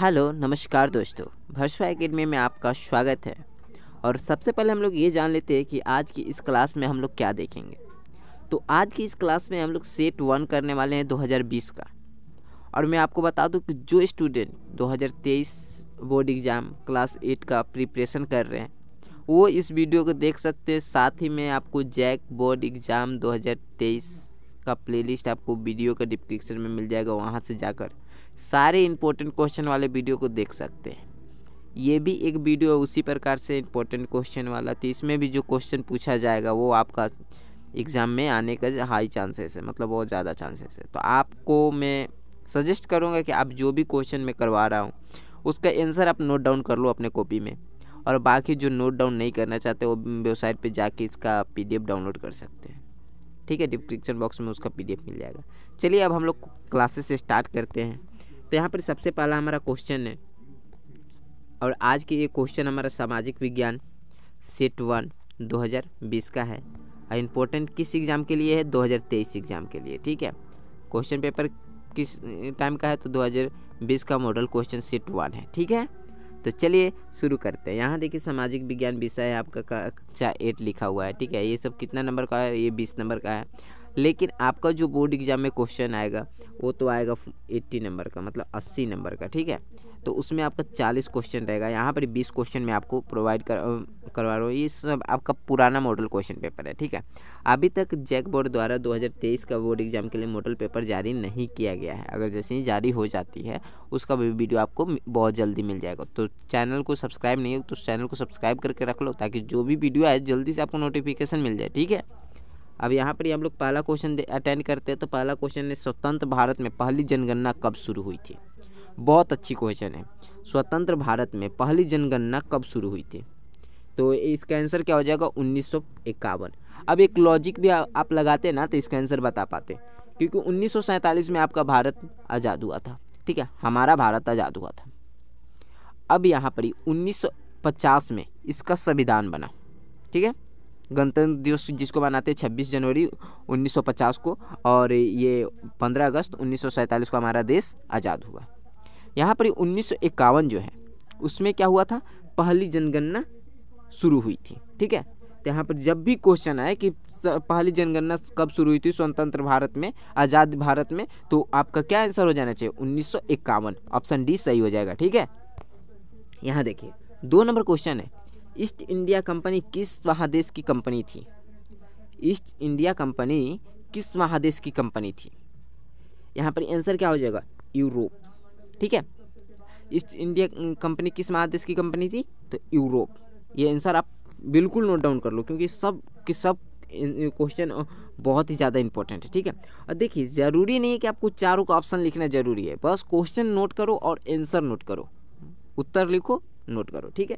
hello नमस्कार दोस्तों भर्षवा academy में आपका स्वागत है और सबसे पहले हम लोग ये जान लेते हैं कि आज की इस क्लास में हम लोग क्या देखेंगे तो आज की इस क्लास में हम लोग सेट वन करने वाले हैं 2020 का और मैं आपको बता दूं कि जो student 2023 board exam class eight का प्रिपरेशन कर रहे हैं वो इस वीडियो को देख सकते हैं साथ ही में आपको जैक बोर्ड एग्ज़ाम 2023 का प्लेलिस्ट आपको वीडियो का डिस्क्रिप्शन में मिल जाएगा वहाँ से जाकर सारे इंपॉर्टेंट क्वेश्चन वाले वीडियो को देख सकते हैं ये भी एक वीडियो उसी प्रकार से इंपॉर्टेंट क्वेश्चन वाला थी इसमें भी जो क्वेश्चन पूछा जाएगा वो आपका एग्ज़ाम में आने का हाई चांसेस है मतलब बहुत ज़्यादा चांसेस है तो आपको मैं सजेस्ट करूँगा कि आप जो भी क्वेश्चन मैं करवा रहा हूँ उसका आंसर आप नोट डाउन कर लो अपने कॉपी में और बाकी जो नोट डाउन नहीं करना चाहते वो वेबसाइट पे जाके इसका पीडीएफ डाउनलोड कर सकते हैं ठीक है डिस्क्रिप्शन बॉक्स में उसका पीडीएफ मिल जाएगा चलिए अब हम लोग क्लासेस स्टार्ट करते हैं तो यहाँ पर सबसे पहला हमारा क्वेश्चन है और आज के ये क्वेश्चन हमारा सामाजिक विज्ञान सेट वन 2020 का है और इम्पोर्टेंट किस एग्ज़ाम के लिए है 2023 एग्ज़ाम के लिए ठीक है क्वेश्चन पेपर किस टाइम का है तो 2020 का मॉडल क्वेश्चन सेट वन है ठीक है तो चलिए शुरू करते हैं यहाँ देखिए सामाजिक विज्ञान विषय है आपका कक्षा एट लिखा हुआ है ठीक है ये सब कितना नंबर का है ये बीस नंबर का है लेकिन आपका जो बोर्ड एग्जाम में क्वेश्चन आएगा वो तो आएगा एट्टी नंबर का मतलब अस्सी नंबर का ठीक है तो उसमें आपका चालीस क्वेश्चन रहेगा यहाँ पर बीस क्वेश्चन मैं आपको प्रोवाइड कर करवा रहा हूँ ये सब आपका पुराना मॉडल क्वेश्चन पेपर है ठीक है अभी तक जैक बोर्ड द्वारा 2023 का बोर्ड एग्जाम के लिए मॉडल पेपर जारी नहीं किया गया है अगर जैसे ही जारी हो जाती है उसका भी वीडियो आपको बहुत जल्दी मिल जाएगा तो चैनल को सब्सक्राइब नहीं हो तो चैनल को सब्सक्राइब करके रख लो ताकि जो भी वीडियो आए जल्दी से आपको नोटिफिकेशन मिल जाए ठीक है अब यहाँ पर हम लोग पहला क्वेश्चन अटेंड करते हैं तो पहला क्वेश्चन है स्वतंत्र भारत में पहली जनगणना कब शुरू हुई थी बहुत अच्छी क्वेश्चन है स्वतंत्र भारत में पहली जनगणना कब शुरू हुई थी तो इसका आंसर क्या हो जाएगा उन्नीस अब एक लॉजिक भी आ, आप लगाते ना तो इसका आंसर बता पाते क्योंकि उन्नीस में आपका भारत आज़ाद हुआ था ठीक है हमारा भारत आज़ाद हुआ था अब यहाँ पर ही 1950 में इसका संविधान बना ठीक है गणतंत्र दिवस जिसको मनाते हैं छब्बीस जनवरी 1950 को और ये 15 अगस्त उन्नीस को हमारा देश आज़ाद हुआ यहाँ पर उन्नीस जो है उसमें क्या हुआ था पहली जनगणना शुरू हुई थी ठीक है तो यहाँ पर जब भी क्वेश्चन आए कि पहली जनगणना कब शुरू हुई थी स्वतंत्र भारत में आज़ाद भारत में तो आपका क्या आंसर हो जाना चाहिए उन्नीस ऑप्शन डी सही हो जाएगा ठीक है यहाँ देखिए दो नंबर क्वेश्चन है ईस्ट इंडिया कंपनी किस महादेश की कंपनी थी ईस्ट इंडिया कंपनी किस महादेश की कंपनी थी यहाँ पर आंसर क्या हो जाएगा यूरोप ठीक है ईस्ट इंडिया कंपनी किस महादेश की कंपनी थी तो यूरोप ये आंसर आप बिल्कुल नोट डाउन कर लो क्योंकि सब के सब क्वेश्चन बहुत ही ज़्यादा इंपॉर्टेंट है ठीक है और देखिए ज़रूरी नहीं है कि आपको चारों का ऑप्शन लिखना ज़रूरी है बस क्वेश्चन नोट करो और आंसर नोट करो उत्तर लिखो नोट करो ठीक है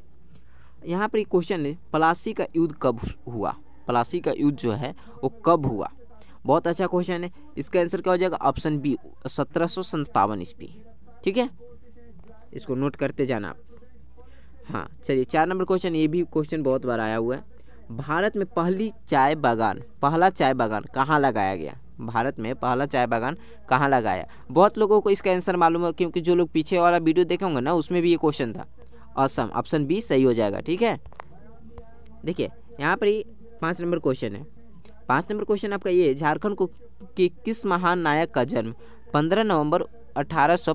यहाँ पर एक क्वेश्चन है प्लासी का युद्ध कब हुआ प्लासी का युद्ध जो है वो कब हुआ बहुत अच्छा क्वेश्चन है इसका आंसर क्या हो जाएगा ऑप्शन बी सत्रह सौ संतावन ईस्वी ठीक है इसको नोट करते जाना आप हाँ चलिए चार नंबर क्वेश्चन ये भी क्वेश्चन बहुत बार आया हुआ है भारत में पहली चाय बागान पहला चाय बागान कहाँ लगाया गया भारत में पहला चाय बागान कहाँ लगाया बहुत लोगों को इसका आंसर मालूम है क्योंकि जो लोग पीछे वाला वीडियो देखे होंगे ना उसमें भी ये क्वेश्चन था असम ऑप्शन बी सही हो जाएगा ठीक है देखिए यहाँ पर ही पाँच नंबर क्वेश्चन है पाँच नंबर क्वेश्चन आपका ये झारखंड को कि किस महान नायक का जन्म पंद्रह नवंबर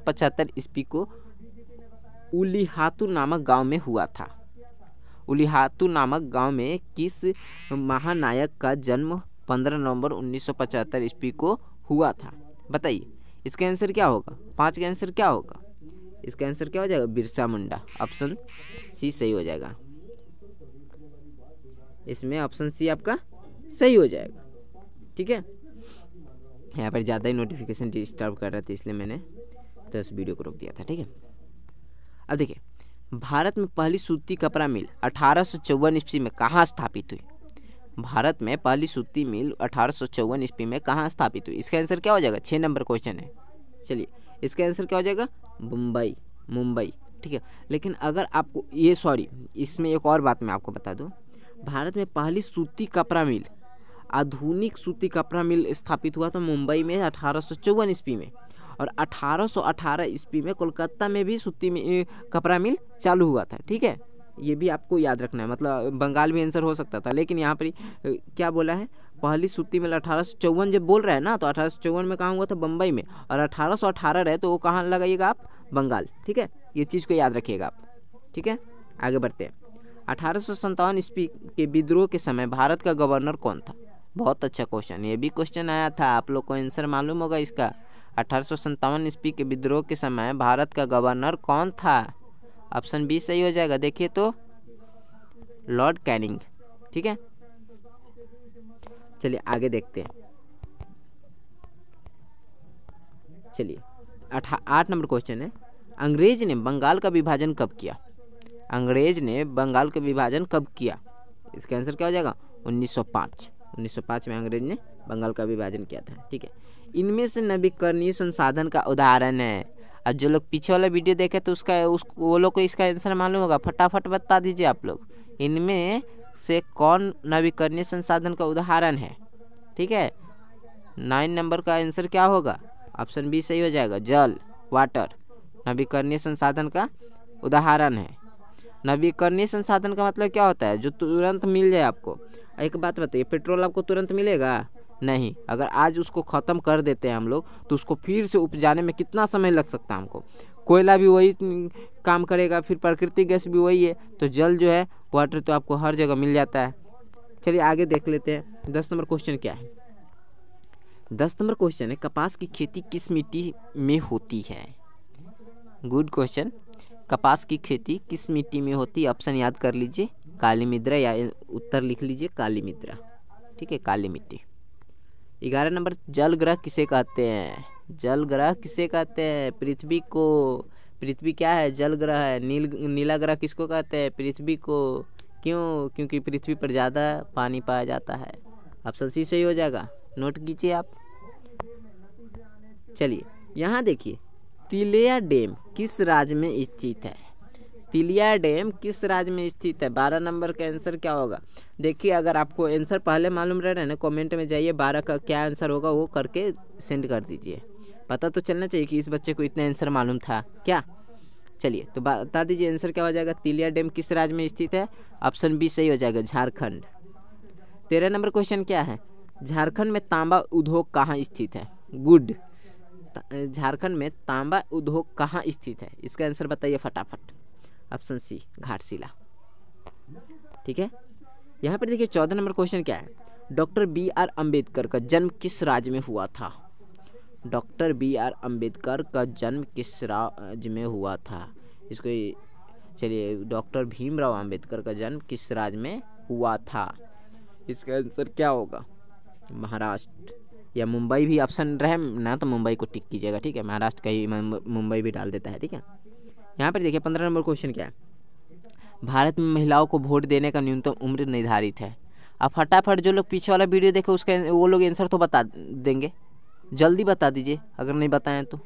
पचहत्तर ईस्वी को उलिहातू नामक गांव में हुआ था उलिहातू नामक गांव में किस महानायक का जन्म पंद्रह नवंबर पचहत्तर ईस्वी को हुआ था बताइए इसका आंसर क्या होगा पाँच का आंसर क्या होगा इसका आंसर क्या हो जाएगा बिरसा मुंडा ऑप्शन सी सही हो जाएगा इसमें ऑप्शन सी आपका सही हो जाएगा ठीक है यहाँ पर ज़्यादा ही नोटिफिकेशन डिस्टर्ब कर रहा था इसलिए मैंने तो इस वीडियो को रोक दिया था ठीक है अब देखिए भारत में पहली सूती कपड़ा मिल अठारह सौ ईस्वी में कहाँ स्थापित हुई भारत में पहली सूती मिल अठारह सौ ईस्वी में कहाँ स्थापित हुई इसका आंसर क्या हो जाएगा छः नंबर क्वेश्चन है चलिए इसका आंसर क्या हो जाएगा मुंबई मुंबई ठीक है लेकिन अगर आपको ये सॉरी इसमें एक और बात मैं आपको बता दूँ भारत में पहली सूती कपड़ा मिल आधुनिक सूती कपड़ा मिल स्थापित हुआ था मुंबई में अठारह सौ ईस्वी में और 1818 ईस्वी में कोलकाता में भी सूती में कपड़ा मिल चालू हुआ था ठीक है ये भी आपको याद रखना है मतलब बंगाल भी आंसर हो सकता था लेकिन यहाँ पर क्या बोला है पहली सुप्ति मेला अठारह जब बोल रहा है ना तो अठारह में कहाँ हुआ था बम्बई में और अठारह रहे तो वो कहाँ लगाइएगा आप बंगाल ठीक है ये चीज़ को याद रखिएगा आप ठीक है आगे बढ़ते हैं अठारह सौ ईस्वी के विद्रोह के समय भारत का गवर्नर कौन था बहुत अच्छा क्वेश्चन ये भी क्वेश्चन आया था आप लोग को आंसर मालूम होगा इसका अठारह सौ ईस्वी के विद्रोह के समय भारत का गवर्नर कौन था ऑप्शन बी सही हो जाएगा देखिए तो लॉर्ड कैनिंग ठीक है चलिए आगे देखते हैं चलिए अठा आठ नंबर क्वेश्चन है अंग्रेज ने बंगाल का विभाजन कब किया अंग्रेज ने बंगाल का विभाजन कब किया इसका आंसर क्या हो जाएगा 1905 1905 में अंग्रेज ने बंगाल का विभाजन किया था ठीक है इनमें से नवीकरणीय संसाधन का उदाहरण है और जो लोग पीछे वाला वीडियो देखे तो उसका उस वो लोग को इसका आंसर मालूम होगा फटाफट बता दीजिए आप लोग इनमें से कौन नवीकरणीय संसाधन का उदाहरण है ठीक है नाइन नंबर का आंसर क्या होगा ऑप्शन बी सही हो जाएगा जल वाटर नवीकरणीय संसाधन का उदाहरण है नवीकरणीय संसाधन का मतलब क्या होता है जो तुरंत मिल जाए आपको एक बात बताइए पेट्रोल आपको तुरंत मिलेगा नहीं अगर आज उसको ख़त्म कर देते हैं हम लोग तो उसको फिर से उपजाने में कितना समय लग सकता है हमको कोयला भी वही काम करेगा फिर प्राकृतिक गैस भी वही है तो जल जो है वाटर तो आपको हर जगह मिल जाता है चलिए आगे देख लेते हैं दस नंबर क्वेश्चन क्या है दस नंबर क्वेश्चन है कपास की खेती किस मिट्टी में होती है गुड क्वेश्चन कपास की खेती किस मिट्टी में होती है ऑप्शन याद कर लीजिए काली मिद्रा या उत्तर लिख लीजिए काली मिद्रा ठीक है काली मिट्टी ग्यारह नंबर जल ग्रह किसे कहते हैं जल ग्रह किसे कहते हैं पृथ्वी को पृथ्वी क्या है जल ग्रह है नील नीला ग्रह किसको कहते हैं पृथ्वी को क्यों क्योंकि पृथ्वी पर ज़्यादा पानी पाया जाता है अब सी सही हो जाएगा नोट कीजिए आप चलिए यहाँ देखिए तिलिया डैम किस राज्य में स्थित है तिलिया डैम किस राज्य में स्थित है बारह नंबर का आंसर क्या होगा देखिए अगर आपको आंसर पहले मालूम रह रहे ना कॉमेंट में जाइए बारह का क्या आंसर होगा वो करके सेंड कर दीजिए पता तो चलना चाहिए कि इस बच्चे को इतना आंसर मालूम था क्या चलिए तो बता दीजिए आंसर क्या हो जाएगा तिलिया डैम किस राज्य में स्थित है ऑप्शन बी सही हो जाएगा झारखंड तेरह नंबर क्वेश्चन क्या है झारखंड में तांबा उद्योग कहाँ स्थित है गुड झारखंड में तांबा उद्योग कहाँ स्थित है इसका आंसर बताइए फटाफट ऑप्शन सी घाटशिला ठीक है यहाँ पर देखिए चौदह नंबर क्वेश्चन क्या है डॉक्टर बी आर अम्बेडकर का जन्म किस राज्य में हुआ था डॉक्टर बी आर अम्बेडकर का जन्म किस राज्य में हुआ था इसको चलिए डॉक्टर भीमराव अंबेडकर का जन्म किस राज्य में हुआ था इसका आंसर क्या होगा महाराष्ट्र या मुंबई भी ऑप्शन रहे ना तो मुंबई को टिक कीजिएगा ठीक है महाराष्ट्र का ही मुंबई भी डाल देता है ठीक है यहाँ पर देखिए पंद्रह नंबर क्वेश्चन क्या है भारत में महिलाओं को वोट देने का न्यूनतम उम्र निर्धारित है अब फटाफट जो लोग पीछे वाला वीडियो देखे उसका वो लोग आंसर तो बता देंगे जल्दी बता दीजिए अगर नहीं बताएं तो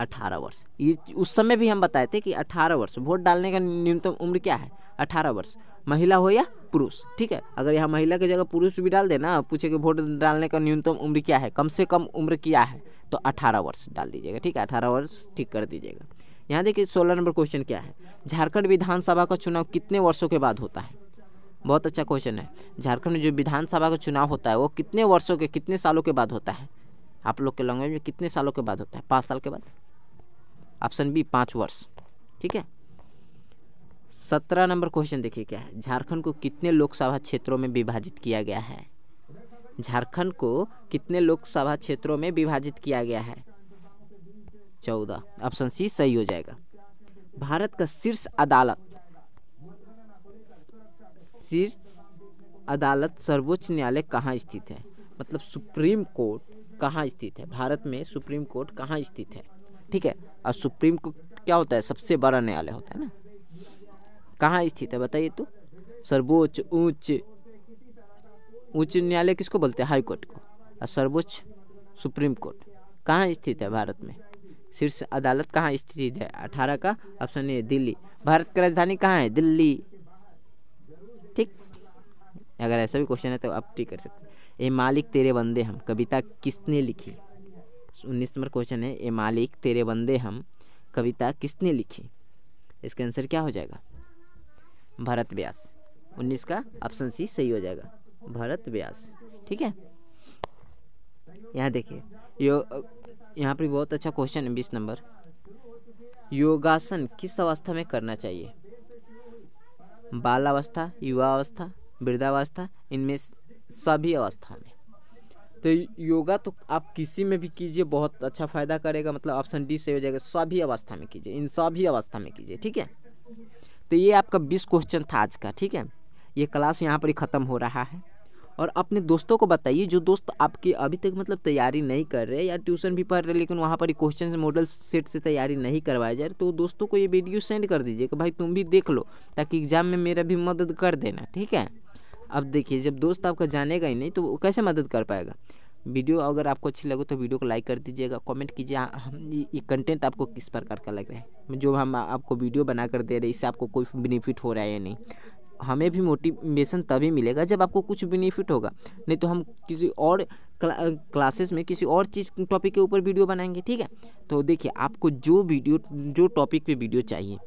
अठारह वर्ष ये उस समय भी हम बताए थे कि अठारह वर्ष वोट डालने का न्यूनतम उम्र क्या है अठारह वर्ष महिला हो या पुरुष ठीक है अगर यहाँ महिला की जगह पुरुष भी डाल देना पूछे कि वोट डालने का न्यूनतम उम्र क्या है कम से कम उम्र क्या है तो अठारह वर्ष डाल दीजिएगा ठीक है अठारह वर्ष ठीक कर दीजिएगा यहाँ देखिए सोलह नंबर क्वेश्चन क्या है झारखंड विधानसभा का चुनाव कितने वर्षों के बाद होता है बहुत अच्छा क्वेश्चन है झारखंड में जो विधानसभा का चुनाव होता है वो कितने वर्षों के कितने सालों के बाद होता है आप लोग के लैंग्वेज में कितने सालों के बाद होता है पाँच साल के बाद ऑप्शन बी पाँच वर्ष ठीक है सत्रह नंबर क्वेश्चन देखिए क्या है झारखंड को कितने लोकसभा क्षेत्रों में विभाजित किया गया है झारखंड को कितने लोकसभा क्षेत्रों में विभाजित किया गया है चौदह ऑप्शन सी सही हो जाएगा भारत का शीर्ष अदालत शीर्ष अदालत सर्वोच्च न्यायालय कहाँ स्थित है मतलब सुप्रीम कोर्ट कहाँ स्थित है भारत में सुप्रीम कोर्ट कहाँ स्थित है ठीक है और सुप्रीम कोर्ट क्या होता है सबसे बड़ा न्यायालय होता है ना कहाँ स्थित है बताइए तो सर्वोच्च उच्च उच्च न्यायालय किसको बोलते हैं हाई कोर्ट को और सर्वोच्च सुप्रीम कोर्ट कहाँ स्थित है भारत में शीर्ष अदालत कहाँ स्थित है अठारह का ऑप्शन ए दिल्ली भारत की राजधानी कहाँ है दिल्ली अगर ऐसा भी क्वेश्चन है तो आप ठीक कर सकते हैं ए मालिक तेरे बंदे हम कविता किसने लिखी उन्नीस नंबर क्वेश्चन है ए मालिक तेरे बंदे हम कविता किसने लिखी इसका आंसर क्या हो जाएगा भरत व्यास उन्नीस का ऑप्शन सी सही हो जाएगा भरत व्यास ठीक है यहाँ देखिए यो यहाँ पर बहुत अच्छा क्वेश्चन है बीस नंबर योगासन किस अवस्था में करना चाहिए बाल अवस्था युवा अवस्था वृद्धावस्था इनमें सभी अवस्था में तो योगा तो आप किसी में भी कीजिए बहुत अच्छा फ़ायदा करेगा मतलब ऑप्शन डी से हो जाएगा सभी अवस्था में कीजिए इन सभी अवस्था में कीजिए ठीक है तो ये आपका बीस क्वेश्चन था आज का ठीक है ये क्लास यहाँ पर ही ख़त्म हो रहा है और अपने दोस्तों को बताइए जो दोस्त आपकी अभी तक मतलब तैयारी नहीं कर रहे या ट्यूशन भी पढ़ रहे लेकिन वहाँ पर क्वेश्चन मॉडल सेट से तैयारी नहीं करवाया जा रही तो दोस्तों को ये वीडियो सेंड कर दीजिए कि भाई तुम भी देख लो ताकि एग्ज़ाम में मेरा भी मदद कर देना ठीक है अब देखिए जब दोस्त आपका जानेगा ही नहीं तो वो कैसे मदद कर पाएगा वीडियो अगर आपको अच्छी लगे तो वीडियो को लाइक कर दीजिएगा कमेंट कीजिए हाँ, ये कंटेंट आपको किस प्रकार का लग रहा है जो हम आपको वीडियो बना कर दे रहे हैं इससे आपको कोई बेनिफिट हो रहा है या नहीं हमें भी मोटिवेशन तभी मिलेगा जब आपको कुछ बेनिफिट होगा नहीं तो हम किसी और क्ला, क्लासेस में किसी और चीज़ टॉपिक के ऊपर वीडियो बनाएंगे ठीक है तो देखिए आपको जो वीडियो जो टॉपिक पे वीडियो चाहिए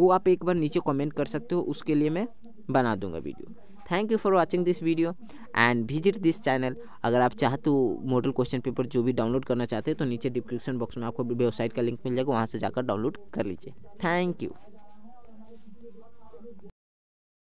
वो आप एक बार नीचे कमेंट कर सकते हो उसके लिए मैं बना दूंगा video thank you for watching this video and visit this channel अगर आप चाहते हो मॉडल क्वेश्चन पेपर जो भी डाउनलोड करना चाहते हैं तो नीचे डिस्क्रिप्शन बॉक्स में आपको वेबसाइट का लिंक मिल जाएगा वहाँ से जाकर डाउनलोड कर लीजिए थैंक यू